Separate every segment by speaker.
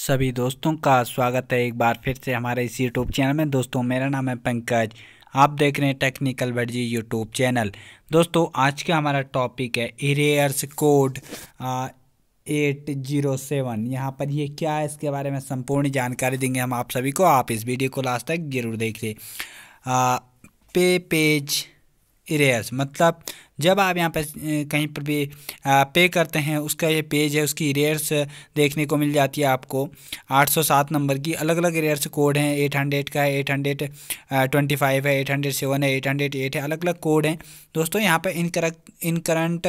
Speaker 1: सभी दोस्तों का स्वागत है एक बार फिर से हमारे इस यूट्यूब चैनल में दोस्तों मेरा नाम है पंकज आप देख रहे हैं टेक्निकल वर्जी यूट्यूब चैनल दोस्तों आज का हमारा टॉपिक है errors code at zero seven यहाँ पर ये क्या है इसके बारे में संपूर्ण जानकारी देंगे हम आप सभी को आप इस वीडियो को लास्ट तक जरूर देख लें पे पेज इरेयर्स मतलब जब आप यहाँ पर कहीं पर भी पे करते हैं उसका ये पेज है उसकी इरेयर्स देखने को मिल जाती है आपको 807 नंबर की अलग अलग इरेयर्स कोड हैं 800 का है 825 है 807 है एट है अलग अलग कोड हैं दोस्तों यहाँ पर incorrect incurrent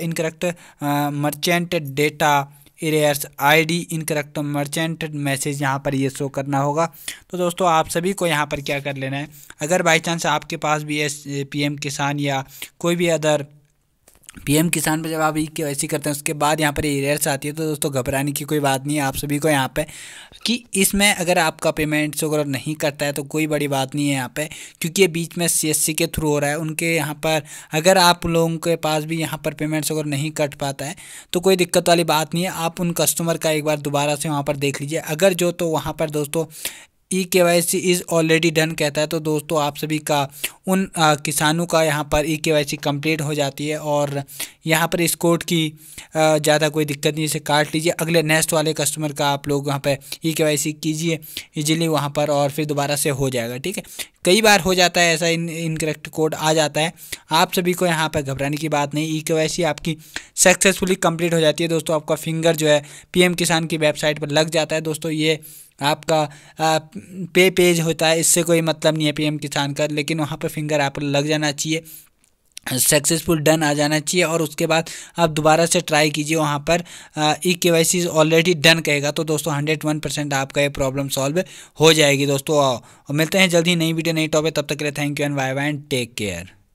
Speaker 1: incorrect merchant data errors ID incorrect merchant message यहाँ पर ये शो करना होगा तो दोस्तों आप सभी को यहाँ पर क्या कर लेना है अगर बाई चांस आपके पास भी एस पी एम किसान या कोई भी अदर पीएम किसान पर जब आप ई के करते हैं उसके बाद यहाँ पर एरियर्स आती है तो दोस्तों घबराने की कोई बात नहीं है आप सभी को यहाँ पे कि इसमें अगर आपका पेमेंट्स वगैरह नहीं करता है तो कोई बड़ी बात नहीं है यहाँ पे क्योंकि ये बीच में सीएससी के थ्रू हो रहा है उनके यहाँ पर अगर आप लोगों के पास भी यहाँ पर पेमेंट्स वगैरह नहीं कट पाता है तो कोई दिक्कत वाली बात नहीं है आप उन कस्टमर का एक बार दोबारा से वहाँ पर देख लीजिए अगर जो तो वहाँ पर दोस्तों e K Y C is already done कहता है तो दोस्तों आप सभी का उन आ, किसानों का यहाँ पर ई के वाई सी कम्प्लीट हो जाती है और यहाँ पर इस कोर्ट की ज़्यादा कोई दिक्कत नहीं इसे काट लीजिए अगले नेक्स्ट वाले कस्टमर का आप लोग वहाँ पर ई के वाई सी कीजिए इजीली वहाँ पर और फिर दोबारा से हो जाएगा ठीक है कई बार हो जाता है ऐसा इन इनकरेक्ट कोड आ जाता है आप सभी को यहाँ पर घबराने की बात नहीं ई e के आपकी सक्सेसफुली कंप्लीट हो जाती है दोस्तों आपका फिंगर जो है पीएम किसान की वेबसाइट पर लग जाता है दोस्तों ये आपका आ, पे पेज होता है इससे कोई मतलब नहीं है पीएम किसान का लेकिन वहाँ पर फिंगर आप लग जाना चाहिए सक्सेसफुल डन आ जाना चाहिए और उसके बाद आप दोबारा से ट्राई कीजिए वहाँ पर ई के वाई सी ऑलरेडी डन कहेगा तो दोस्तों हंड्रेड वन परसेंट आपका ये प्रॉब्लम सॉल्व हो जाएगी दोस्तों और मिलते हैं जल्दी नई वीडियो नई टॉपिक तब तक के लिए thank you and bye bye and take care